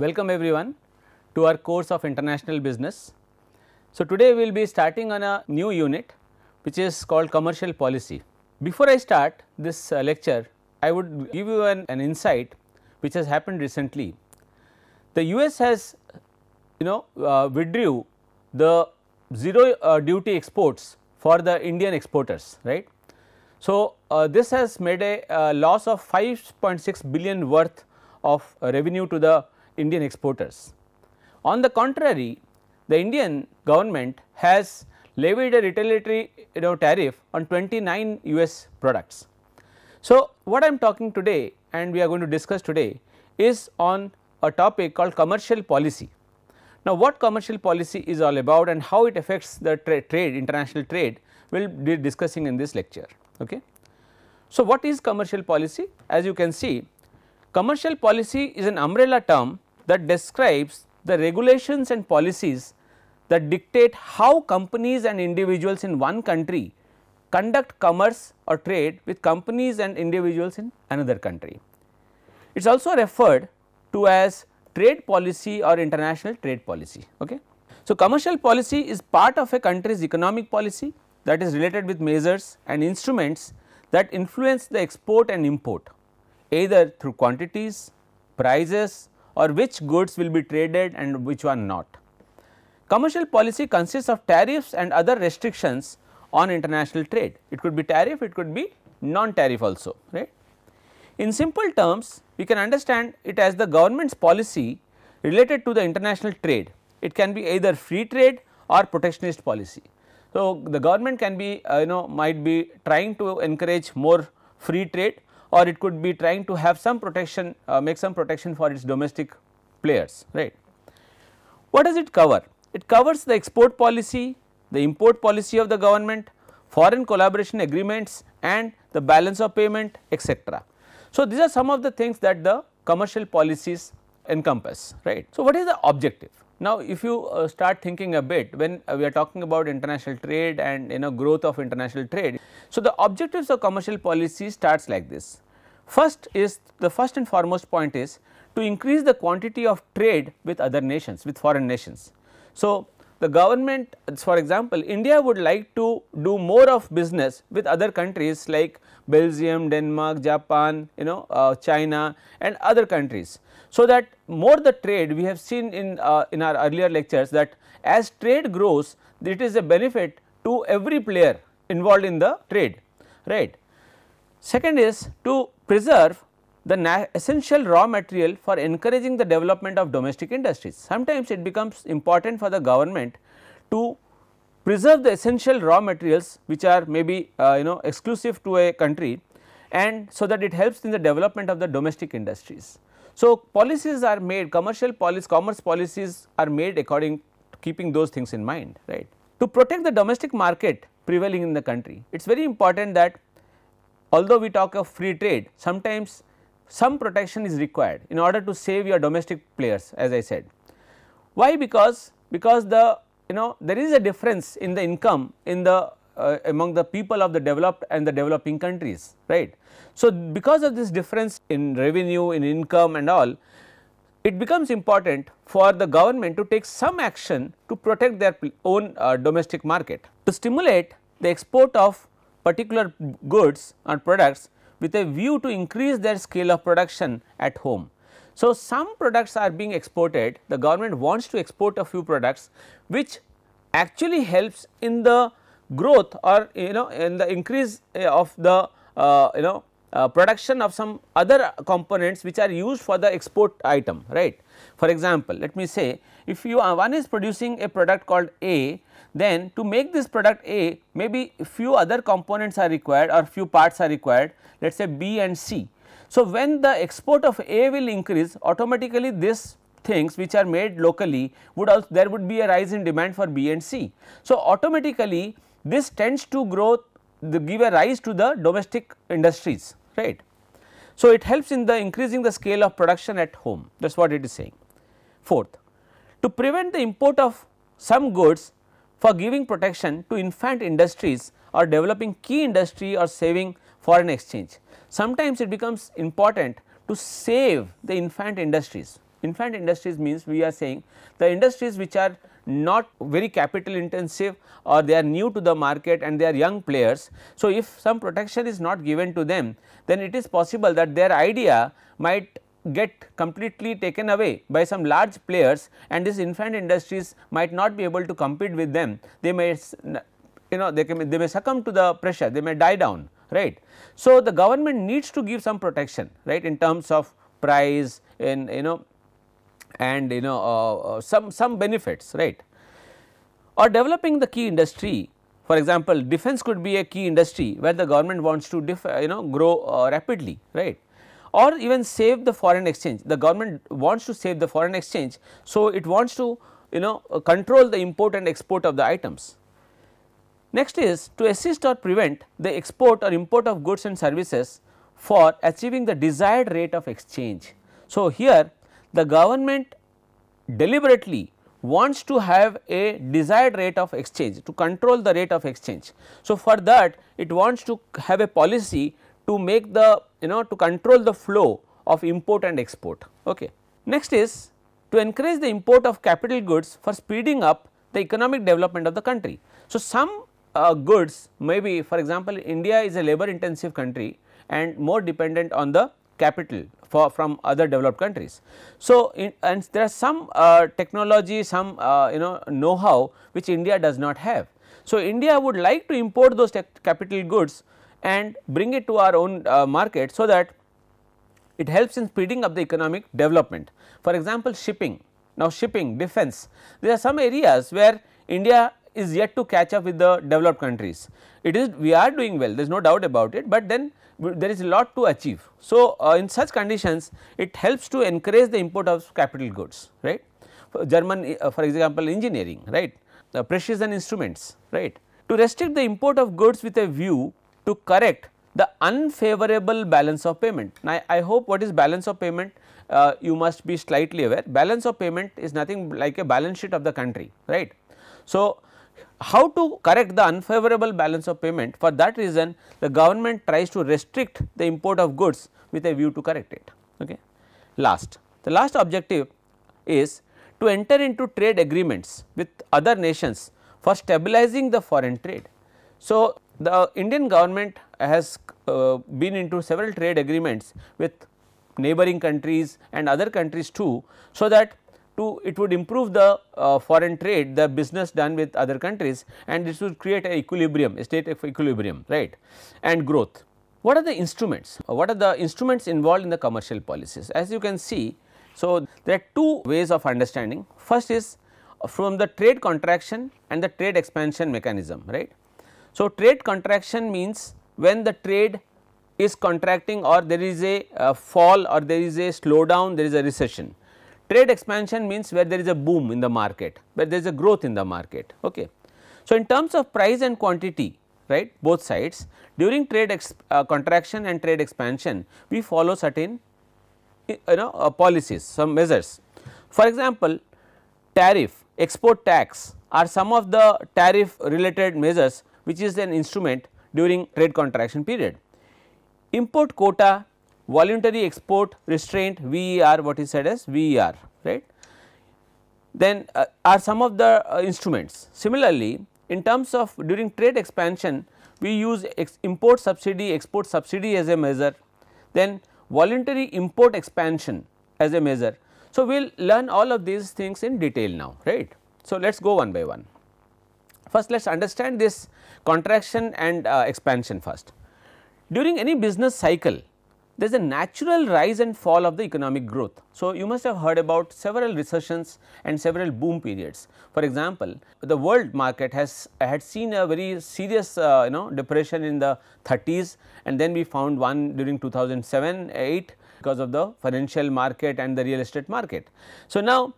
Welcome everyone to our course of international business. So, today we will be starting on a new unit which is called commercial policy. Before I start this uh, lecture, I would give you an, an insight which has happened recently. The US has you know uh, withdrew the zero uh, duty exports for the Indian exporters right. So, uh, this has made a uh, loss of 5.6 billion worth of revenue to the Indian exporters. On the contrary, the Indian government has levied a retaliatory you know, tariff on 29 US products. So, what I am talking today and we are going to discuss today is on a topic called commercial policy. Now, what commercial policy is all about and how it affects the tra trade, international trade we will be discussing in this lecture. Okay. So, what is commercial policy? As you can see, commercial policy is an umbrella term that describes the regulations and policies that dictate how companies and individuals in one country conduct commerce or trade with companies and individuals in another country. It is also referred to as trade policy or international trade policy. Okay? So, commercial policy is part of a country's economic policy that is related with measures and instruments that influence the export and import either through quantities, prices or which goods will be traded and which one not. Commercial policy consists of tariffs and other restrictions on international trade. It could be tariff, it could be non-tariff also, right. In simple terms, we can understand it as the government's policy related to the international trade. It can be either free trade or protectionist policy. So, the government can be uh, you know might be trying to encourage more free trade or it could be trying to have some protection uh, make some protection for its domestic players right. What does it cover? It covers the export policy, the import policy of the government, foreign collaboration agreements and the balance of payment etc. So, these are some of the things that the commercial policies encompass right. So, what is the objective? Now, if you uh, start thinking a bit when uh, we are talking about international trade and you know growth of international trade. So, the objectives of commercial policy starts like this. First is the first and foremost point is to increase the quantity of trade with other nations with foreign nations. So, the government for example, India would like to do more of business with other countries like Belgium, Denmark, Japan, you know uh, China and other countries. So, that more the trade we have seen in, uh, in our earlier lectures that as trade grows it is a benefit to every player involved in the trade right. Second is to preserve the essential raw material for encouraging the development of domestic industries. Sometimes it becomes important for the government to preserve the essential raw materials which are maybe uh, you know exclusive to a country and so that it helps in the development of the domestic industries. So, policies are made commercial policies commerce policies are made according to keeping those things in mind right. To protect the domestic market prevailing in the country it is very important that although we talk of free trade sometimes some protection is required in order to save your domestic players as I said. Why? Because, because the you know there is a difference in the income in the uh, among the people of the developed and the developing countries right. So, because of this difference in revenue in income and all it becomes important for the government to take some action to protect their own uh, domestic market. To stimulate the export of particular goods and products with a view to increase their scale of production at home. So, some products are being exported, the government wants to export a few products which actually helps in the growth or you know in the increase eh, of the uh, you know uh, production of some other components which are used for the export item right. For example, let me say if you are one is producing a product called A, then to make this product A maybe few other components are required or few parts are required let us say B and C. So, when the export of A will increase automatically this things which are made locally would also there would be a rise in demand for B and C. So, automatically this tends to grow give a rise to the domestic industries right. So, it helps in the increasing the scale of production at home that is what it is saying. Fourth, to prevent the import of some goods for giving protection to infant industries or developing key industry or saving foreign exchange. Sometimes it becomes important to save the infant industries. Infant industries means we are saying the industries which are not very capital intensive or they are new to the market and they are young players. So, if some protection is not given to them, then it is possible that their idea might get completely taken away by some large players and these infant industries might not be able to compete with them. They may you know they, can, they may succumb to the pressure, they may die down right. So, the government needs to give some protection right in terms of price in you know and you know uh, uh, some, some benefits right or developing the key industry for example, defense could be a key industry where the government wants to you know grow uh, rapidly, right? Or even save the foreign exchange. The government wants to save the foreign exchange, so it wants to you know uh, control the import and export of the items. Next is to assist or prevent the export or import of goods and services for achieving the desired rate of exchange. So, here the government deliberately wants to have a desired rate of exchange to control the rate of exchange. So, for that it wants to have a policy to make the you know to control the flow of import and export. Okay. Next is to encourage the import of capital goods for speeding up the economic development of the country. So, some uh, goods may be for example, India is a labor intensive country and more dependent on the capital for from other developed countries. So, in, and there are some uh, technology, some uh, you know know-how which India does not have. So, India would like to import those capital goods and bring it to our own uh, market so that it helps in speeding up the economic development. For example, shipping, now shipping, defense, there are some areas where India is yet to catch up with the developed countries. It is we are doing well there is no doubt about it, but then there is a lot to achieve. So, uh, in such conditions it helps to encourage the import of capital goods right. For German uh, for example, engineering right, the precision instruments right. To restrict the import of goods with a view to correct the unfavorable balance of payment. Now, I hope what is balance of payment uh, you must be slightly aware balance of payment is nothing like a balance sheet of the country right. So, how to correct the unfavorable balance of payment for that reason the government tries to restrict the import of goods with a view to correct it. Okay. Last, the last objective is to enter into trade agreements with other nations for stabilizing the foreign trade. So, the Indian government has uh, been into several trade agreements with neighboring countries and other countries too, so that to it would improve the uh, foreign trade the business done with other countries and this would create a equilibrium a state of equilibrium right and growth. What are the instruments? What are the instruments involved in the commercial policies? As you can see, so there are two ways of understanding. First is from the trade contraction and the trade expansion mechanism, right. So, trade contraction means when the trade is contracting or there is a uh, fall or there is a slowdown, there is a recession. Trade expansion means where there is a boom in the market, where there is a growth in the market. Okay. So, in terms of price and quantity, right, both sides, during trade uh, contraction and trade expansion, we follow certain you know uh, policies, some measures. For example, tariff, export tax are some of the tariff related measures which is an instrument during trade contraction period. Import quota voluntary export restraint VER what is said as VER right then uh, are some of the uh, instruments. Similarly, in terms of during trade expansion we use ex import subsidy export subsidy as a measure then voluntary import expansion as a measure. So, we will learn all of these things in detail now right. So, let us go one by one. First let us understand this contraction and uh, expansion first. During any business cycle there is a natural rise and fall of the economic growth. So, you must have heard about several recessions and several boom periods. For example, the world market has had seen a very serious uh, you know depression in the 30s and then we found one during 2007 8 because of the financial market and the real estate market. So, now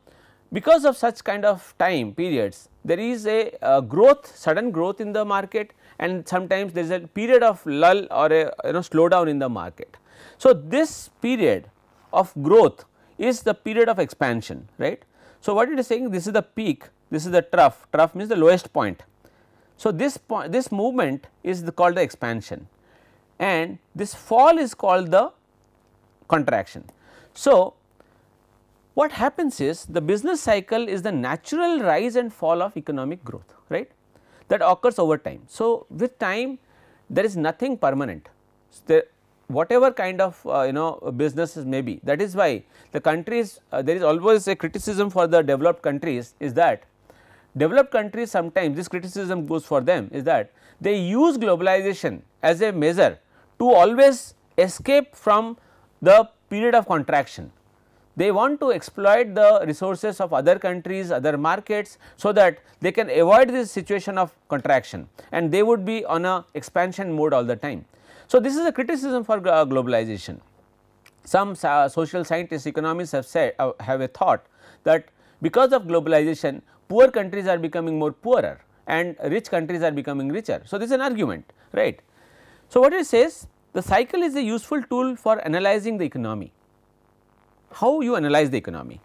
because of such kind of time periods there is a uh, growth sudden growth in the market and sometimes there is a period of lull or a you know slowdown in the market. So, this period of growth is the period of expansion right. So, what it is saying this is the peak this is the trough trough means the lowest point. So, this point this movement is the called the expansion and this fall is called the contraction. So, what happens is the business cycle is the natural rise and fall of economic growth right that occurs over time. So, with time there is nothing permanent so, there whatever kind of uh, you know businesses may be. That is why the countries uh, there is always a criticism for the developed countries is that developed countries sometimes this criticism goes for them is that they use globalization as a measure to always escape from the period of contraction. They want to exploit the resources of other countries, other markets so that they can avoid this situation of contraction and they would be on a expansion mode all the time. So, this is a criticism for uh, globalization. Some social scientists, economists have said, uh, have a thought that because of globalization, poor countries are becoming more poorer and rich countries are becoming richer. So, this is an argument, right. So, what it says, the cycle is a useful tool for analyzing the economy. How you analyze the economy?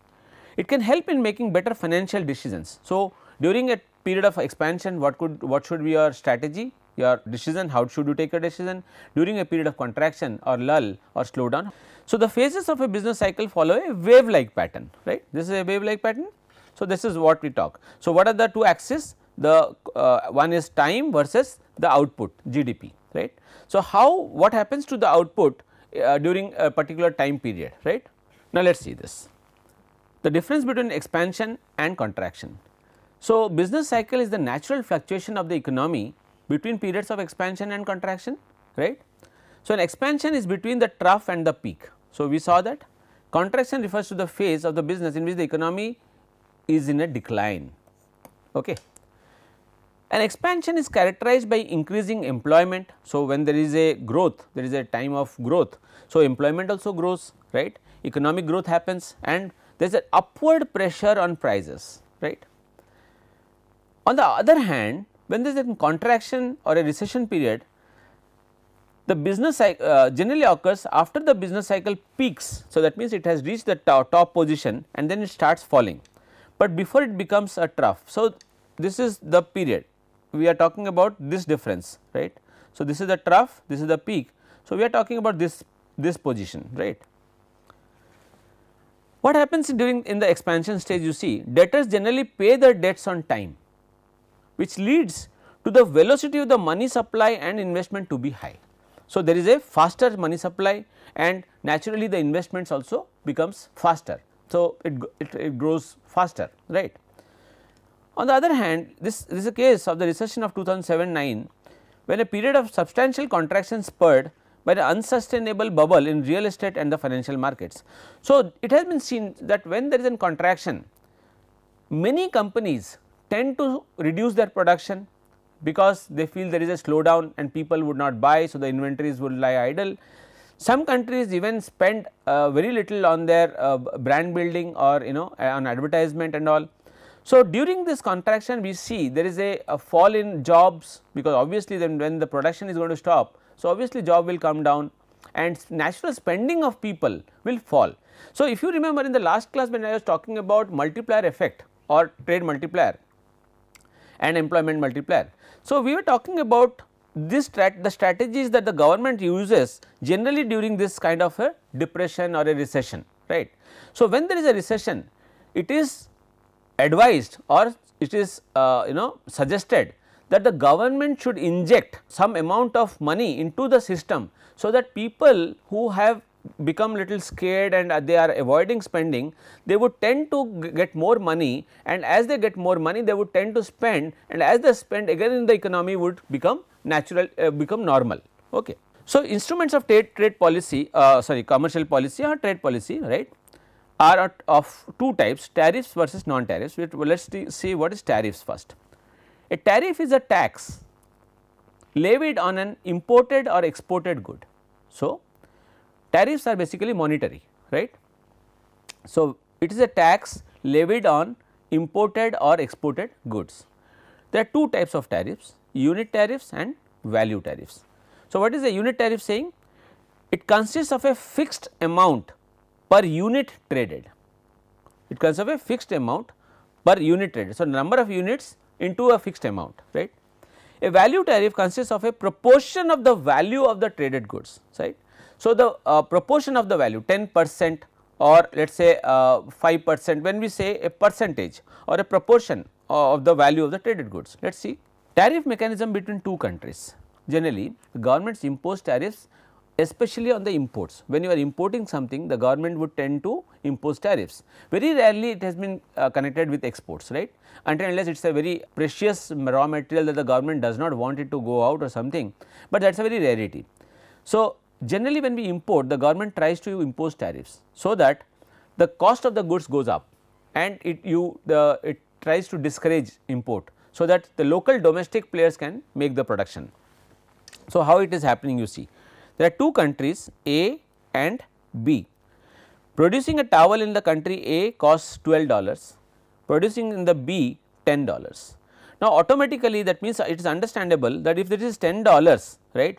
It can help in making better financial decisions. So, during a period of expansion, what could, what should be your strategy? your decision, how should you take a decision during a period of contraction or lull or slowdown. So, the phases of a business cycle follow a wave like pattern, right. This is a wave like pattern. So, this is what we talk. So, what are the two axes? The uh, one is time versus the output GDP, right. So, how what happens to the output uh, during a particular time period, right. Now, let us see this. The difference between expansion and contraction. So, business cycle is the natural fluctuation of the economy between periods of expansion and contraction, right. So, an expansion is between the trough and the peak. So, we saw that contraction refers to the phase of the business in which the economy is in a decline. Okay. An expansion is characterized by increasing employment. So, when there is a growth, there is a time of growth. So, employment also grows, right? Economic growth happens and there is an upward pressure on prices, right? On the other hand, when there is a contraction or a recession period, the business uh, generally occurs after the business cycle peaks. So, that means it has reached the top, top position and then it starts falling, but before it becomes a trough. So, this is the period we are talking about this difference right. So, this is the trough this is the peak. So, we are talking about this this position right. What happens during in the expansion stage you see debtors generally pay their debts on time which leads to the velocity of the money supply and investment to be high. So, there is a faster money supply and naturally the investments also becomes faster. So, it, it, it grows faster right. On the other hand, this, this is a case of the recession of 2007-9 when a period of substantial contraction spurred by the unsustainable bubble in real estate and the financial markets. So, it has been seen that when there is a contraction, many companies tend to reduce their production because they feel there is a slowdown and people would not buy. So, the inventories would lie idle. Some countries even spend uh, very little on their uh, brand building or you know uh, on advertisement and all. So, during this contraction we see there is a, a fall in jobs because obviously then when the production is going to stop. So, obviously job will come down and natural spending of people will fall. So, if you remember in the last class when I was talking about multiplier effect or trade multiplier, and employment multiplier. So, we were talking about this strat the strategies that the government uses generally during this kind of a depression or a recession right. So, when there is a recession it is advised or it is uh, you know suggested that the government should inject some amount of money into the system. So, that people who have become little scared and uh, they are avoiding spending, they would tend to get more money and as they get more money they would tend to spend and as they spend again in the economy would become natural, uh, become normal. Okay. So, instruments of trade, trade policy uh, sorry commercial policy or trade policy right are of two types tariffs versus non-tariffs. Let us see what is tariffs first. A tariff is a tax levied on an imported or exported good. So, Tariffs are basically monetary, right. So, it is a tax levied on imported or exported goods. There are two types of tariffs, unit tariffs and value tariffs. So, what is a unit tariff saying? It consists of a fixed amount per unit traded. It consists of a fixed amount per unit traded. So, number of units into a fixed amount, right. A value tariff consists of a proportion of the value of the traded goods, right. So, the uh, proportion of the value 10 percent or let us say uh, 5 percent when we say a percentage or a proportion uh, of the value of the traded goods. Let us see tariff mechanism between two countries generally governments impose tariffs especially on the imports. When you are importing something, the government would tend to impose tariffs. Very rarely it has been uh, connected with exports, right? Until unless it is a very precious raw material that the government does not want it to go out or something, but that is a very rarity. So, generally when we import the government tries to impose tariffs so that the cost of the goods goes up and it you the it tries to discourage import so that the local domestic players can make the production. So, how it is happening you see there are two countries A and B producing a towel in the country A costs 12 dollars producing in the B 10 dollars. Now, automatically that means it is understandable that if is 10 dollars right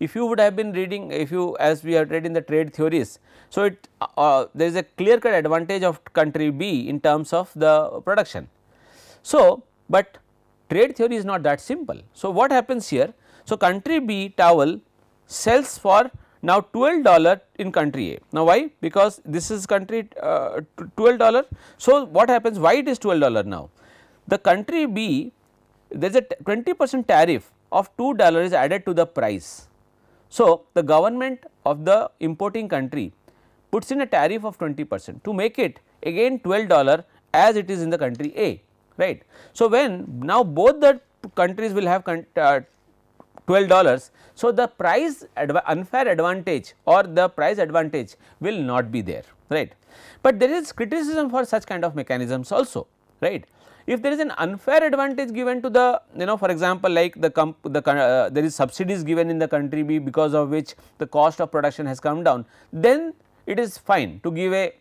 if you would have been reading, if you as we have read in the trade theories, so it uh, uh, there is a clear cut advantage of country B in terms of the production. So, but trade theory is not that simple. So, what happens here? So, country B towel sells for now 12 dollar in country A. Now, why? Because this is country uh, 12 dollar. So, what happens? Why it is 12 dollar now? The country B there is a 20 percent tariff of 2 dollar is added to the price. So, the government of the importing country puts in a tariff of 20 percent to make it again 12 dollar as it is in the country A right. So, when now both the countries will have uh, 12 dollars. So, the price unfair advantage or the price advantage will not be there right, but there is criticism for such kind of mechanisms also right if there is an unfair advantage given to the you know for example, like the comp the uh, there is subsidies given in the country B because of which the cost of production has come down then it is fine to give a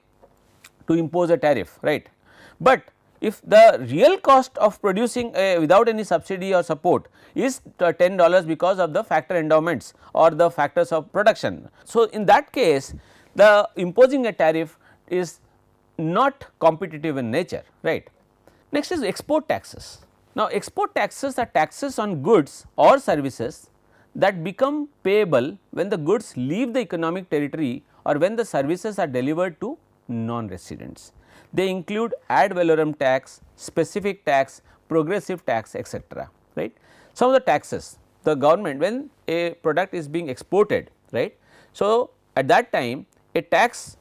to impose a tariff right. But if the real cost of producing a, without any subsidy or support is $10 because of the factor endowments or the factors of production. So, in that case the imposing a tariff is not competitive in nature right. Next is export taxes. Now, export taxes are taxes on goods or services that become payable when the goods leave the economic territory or when the services are delivered to non-residents. They include ad valorem tax, specific tax, progressive tax etc. right. Some of the taxes the government when a product is being exported right. So, at that time a tax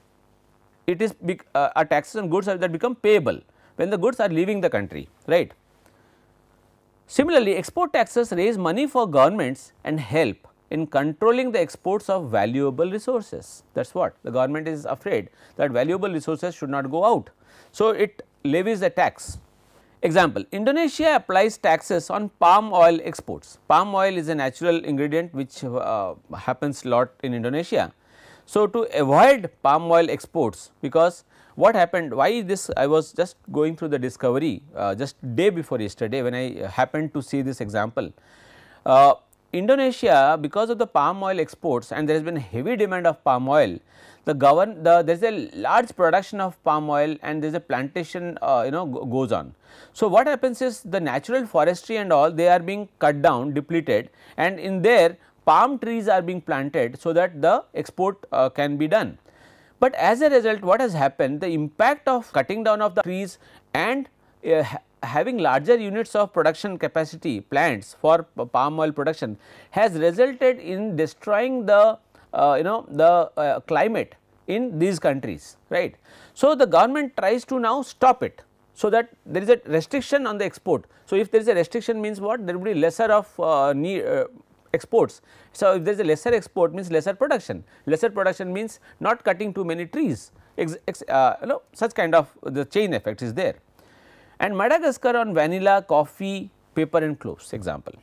it is uh, a taxes on goods that become payable when the goods are leaving the country, right. Similarly, export taxes raise money for governments and help in controlling the exports of valuable resources. That is what the government is afraid that valuable resources should not go out. So, it levies a tax. Example, Indonesia applies taxes on palm oil exports. Palm oil is a natural ingredient which uh, happens lot in Indonesia. So, to avoid palm oil exports because what happened why this I was just going through the discovery uh, just day before yesterday when I happened to see this example. Uh, Indonesia because of the palm oil exports and there has been heavy demand of palm oil the govern the there is a large production of palm oil and there is a plantation uh, you know goes on. So, what happens is the natural forestry and all they are being cut down depleted and in there palm trees are being planted so that the export uh, can be done. But as a result what has happened the impact of cutting down of the trees and uh, having larger units of production capacity plants for palm oil production has resulted in destroying the uh, you know the uh, climate in these countries right. So, the government tries to now stop it. So, that there is a restriction on the export. So, if there is a restriction means what there will be lesser of uh, need, uh, exports. So, if there is a lesser export means lesser production, lesser production means not cutting too many trees, ex, ex, uh, you know, such kind of the chain effect is there. And Madagascar on vanilla, coffee, paper and cloves example.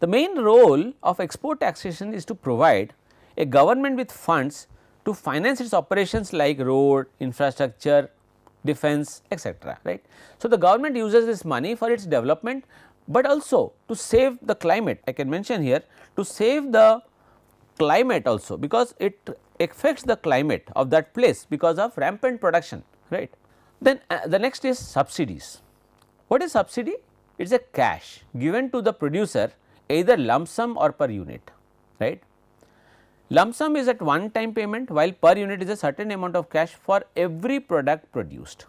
The main role of export taxation is to provide a government with funds to finance its operations like road, infrastructure, defense etc. right. So, the government uses this money for its development but also to save the climate I can mention here to save the climate also because it affects the climate of that place because of rampant production right. Then uh, the next is subsidies. What is subsidy? It is a cash given to the producer either lump sum or per unit right. Lump sum is at one time payment while per unit is a certain amount of cash for every product produced.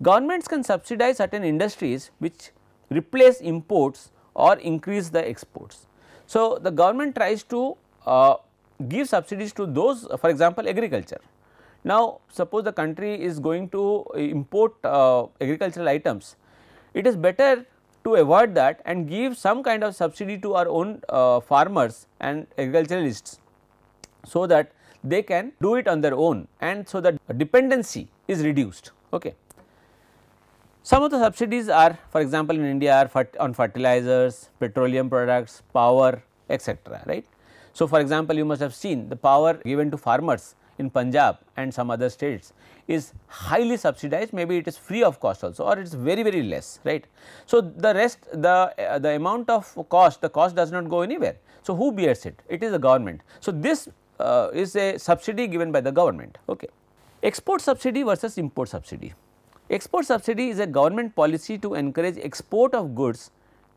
Governments can subsidize certain industries which replace imports or increase the exports. So, the government tries to uh, give subsidies to those uh, for example, agriculture. Now, suppose the country is going to import uh, agricultural items, it is better to avoid that and give some kind of subsidy to our own uh, farmers and agriculturalists, so that they can do it on their own and so that dependency is reduced. Okay. Some of the subsidies are for example, in India are on fertilizers, petroleum products, power etc. right. So, for example, you must have seen the power given to farmers in Punjab and some other states is highly subsidized maybe it is free of cost also or it is very very less right. So, the rest the uh, the amount of cost the cost does not go anywhere. So, who bears it? It is the government. So, this uh, is a subsidy given by the government. Okay. Export subsidy versus import subsidy. Export subsidy is a government policy to encourage export of goods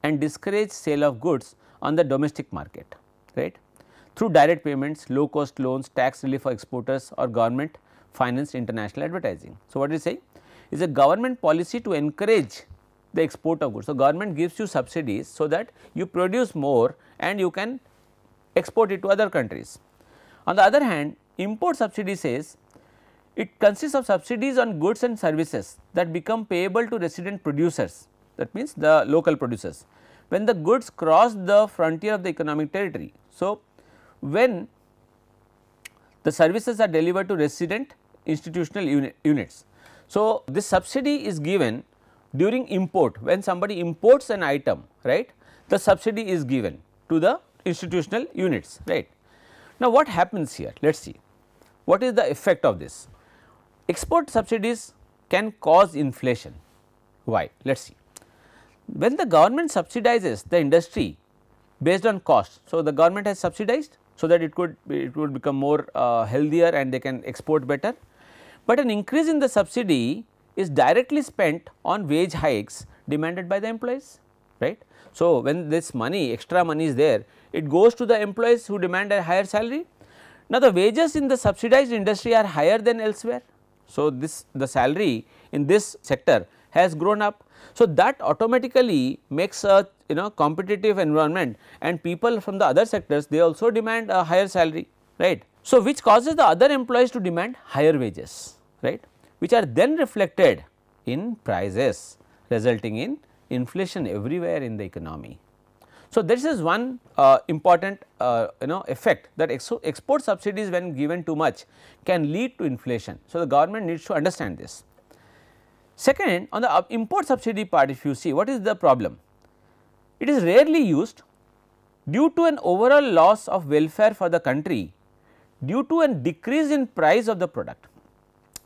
and discourage sale of goods on the domestic market, right. Through direct payments, low cost loans, tax relief for exporters or government financed international advertising. So, what is saying? Is a government policy to encourage the export of goods. So, government gives you subsidies so that you produce more and you can export it to other countries. On the other hand, import subsidy says it consists of subsidies on goods and services that become payable to resident producers that means the local producers when the goods cross the frontier of the economic territory. So, when the services are delivered to resident institutional uni units. So, this subsidy is given during import when somebody imports an item right the subsidy is given to the institutional units right. Now, what happens here let us see what is the effect of this. Export subsidies can cause inflation. Why? Let us see. When the government subsidizes the industry based on cost, so the government has subsidized so that it could be, it would become more uh, healthier and they can export better. But an increase in the subsidy is directly spent on wage hikes demanded by the employees, right. So, when this money extra money is there, it goes to the employees who demand a higher salary. Now, the wages in the subsidized industry are higher than elsewhere so, this the salary in this sector has grown up. So, that automatically makes a you know competitive environment and people from the other sectors they also demand a higher salary right. So, which causes the other employees to demand higher wages right which are then reflected in prices resulting in inflation everywhere in the economy. So, this is one uh, important uh, you know effect that ex export subsidies when given too much can lead to inflation. So, the government needs to understand this. Second on the import subsidy part if you see what is the problem? It is rarely used due to an overall loss of welfare for the country due to a decrease in price of the product.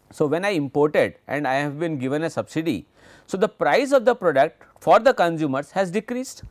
So, when I imported and I have been given a subsidy, so the price of the product for the consumers has decreased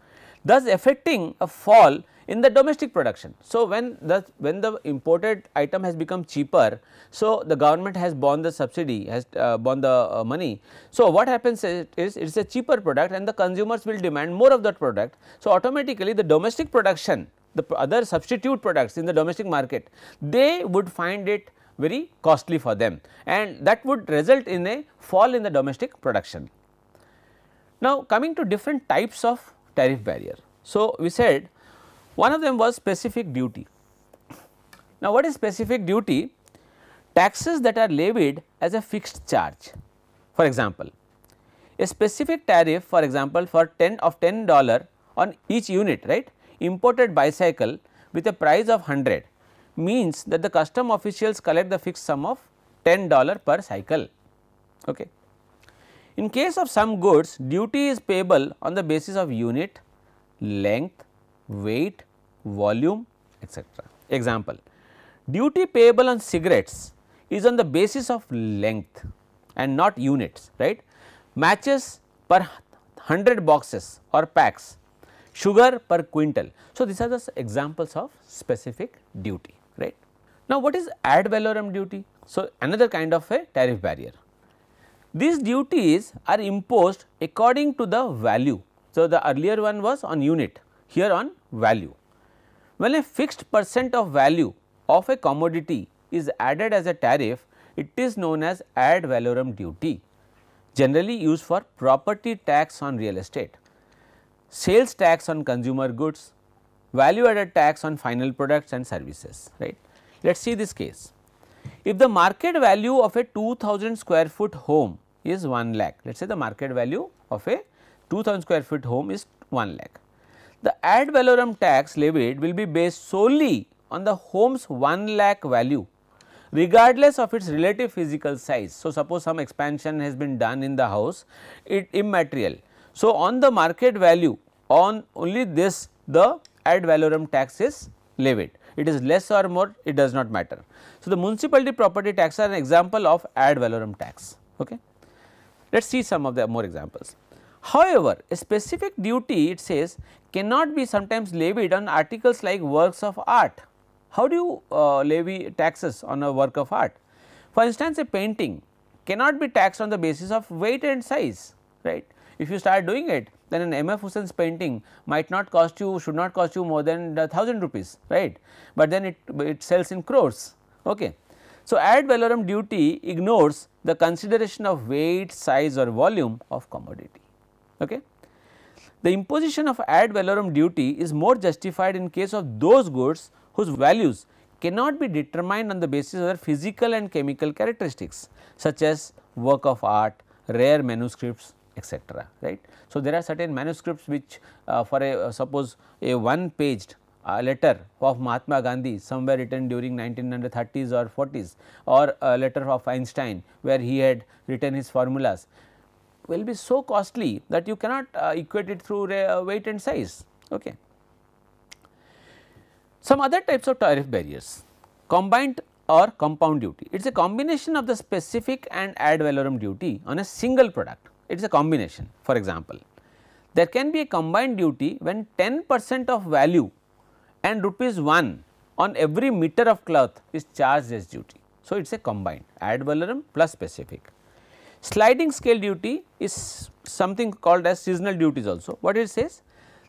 thus affecting a fall in the domestic production. So, when the when the imported item has become cheaper, so the government has borne the subsidy has uh, borne the uh, money. So, what happens is it is a cheaper product and the consumers will demand more of that product. So, automatically the domestic production the other substitute products in the domestic market they would find it very costly for them and that would result in a fall in the domestic production. Now, coming to different types of tariff barrier. So, we said one of them was specific duty. Now, what is specific duty? Taxes that are levied as a fixed charge. For example, a specific tariff for example, for 10 of 10 dollar on each unit right imported bicycle with a price of 100 means that the custom officials collect the fixed sum of 10 dollar per cycle. Okay. In case of some goods, duty is payable on the basis of unit, length, weight, volume, etc. Example, duty payable on cigarettes is on the basis of length and not units, right. Matches per 100 boxes or packs, sugar per quintal. So, these are the examples of specific duty, right. Now, what is ad valorem duty? So, another kind of a tariff barrier. These duties are imposed according to the value. So, the earlier one was on unit, here on value. When a fixed percent of value of a commodity is added as a tariff, it is known as ad valorem duty, generally used for property tax on real estate, sales tax on consumer goods, value added tax on final products and services. Right? Let us see this case. If the market value of a 2000 square foot home is 1 lakh. Let us say the market value of a 2000 square foot home is 1 lakh. The ad valorem tax levied will be based solely on the home's 1 lakh value regardless of its relative physical size. So, suppose some expansion has been done in the house, it immaterial. So, on the market value on only this the ad valorem tax is levied. It is less or more it does not matter. So, the municipality property tax are an example of ad valorem tax. Okay. Let us see some of the more examples. However, a specific duty it says cannot be sometimes levied on articles like works of art. How do you uh, levy taxes on a work of art? For instance, a painting cannot be taxed on the basis of weight and size, right. If you start doing it, then an M. F. Hussain's painting might not cost you, should not cost you more than thousand rupees, right, but then it, it sells in crores. Okay. So, ad valorem duty ignores the consideration of weight, size or volume of commodity. Okay? The imposition of ad valorem duty is more justified in case of those goods whose values cannot be determined on the basis of their physical and chemical characteristics such as work of art, rare manuscripts etc. right. So, there are certain manuscripts which uh, for a uh, suppose a one paged a letter of Mahatma Gandhi somewhere written during 1930s or 40s or a letter of Einstein where he had written his formulas will be so costly that you cannot uh, equate it through uh, weight and size. Okay. Some other types of tariff barriers combined or compound duty. It is a combination of the specific and ad valorem duty on a single product. It is a combination. For example, there can be a combined duty when 10 percent of value and rupees 1 on every meter of cloth is charged as duty. So, it is a combined ad valorem plus specific. Sliding scale duty is something called as seasonal duties also. What it says?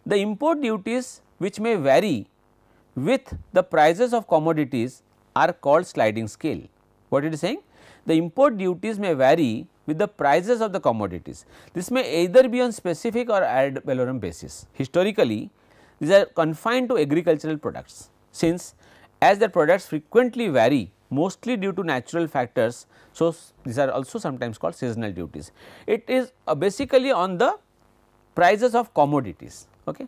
The import duties which may vary with the prices of commodities are called sliding scale. What it is saying? The import duties may vary with the prices of the commodities. This may either be on specific or ad valorem basis. Historically, these are confined to agricultural products since as their products frequently vary mostly due to natural factors. So, these are also sometimes called seasonal duties. It is uh, basically on the prices of commodities. Okay.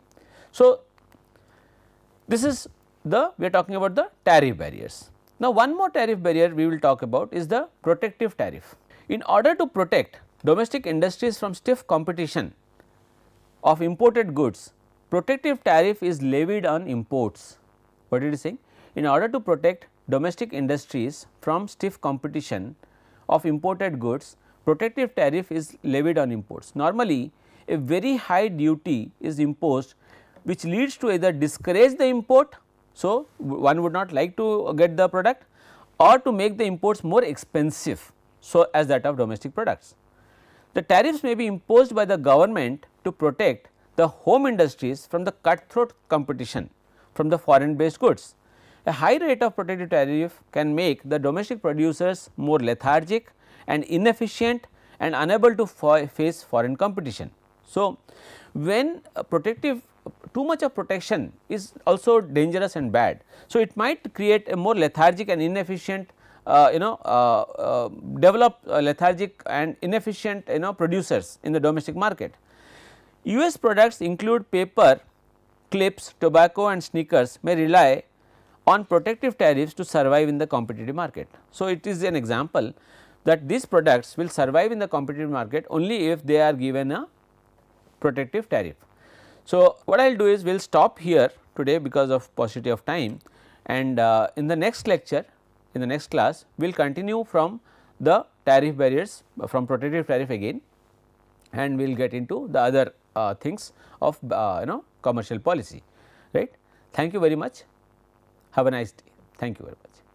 So, this is the we are talking about the tariff barriers. Now, one more tariff barrier we will talk about is the protective tariff. In order to protect domestic industries from stiff competition of imported goods, protective tariff is levied on imports. What it is saying? In order to protect domestic industries from stiff competition of imported goods, protective tariff is levied on imports. Normally, a very high duty is imposed which leads to either discourage the import. So, one would not like to get the product or to make the imports more expensive. So, as that of domestic products. The tariffs may be imposed by the government to protect the home industries from the cutthroat competition from the foreign based goods. A high rate of protective tariff can make the domestic producers more lethargic and inefficient and unable to face foreign competition. So, when protective too much of protection is also dangerous and bad. So, it might create a more lethargic and inefficient uh, you know uh, uh, develop uh, lethargic and inefficient you know producers in the domestic market. US products include paper, clips, tobacco and sneakers may rely on protective tariffs to survive in the competitive market. So, it is an example that these products will survive in the competitive market only if they are given a protective tariff. So, what I will do is we will stop here today because of paucity of time and uh, in the next lecture in the next class we will continue from the tariff barriers from protective tariff again and we will get into the other uh, things of uh, you know commercial policy right. Thank you very much. Have a nice day. Thank you very much.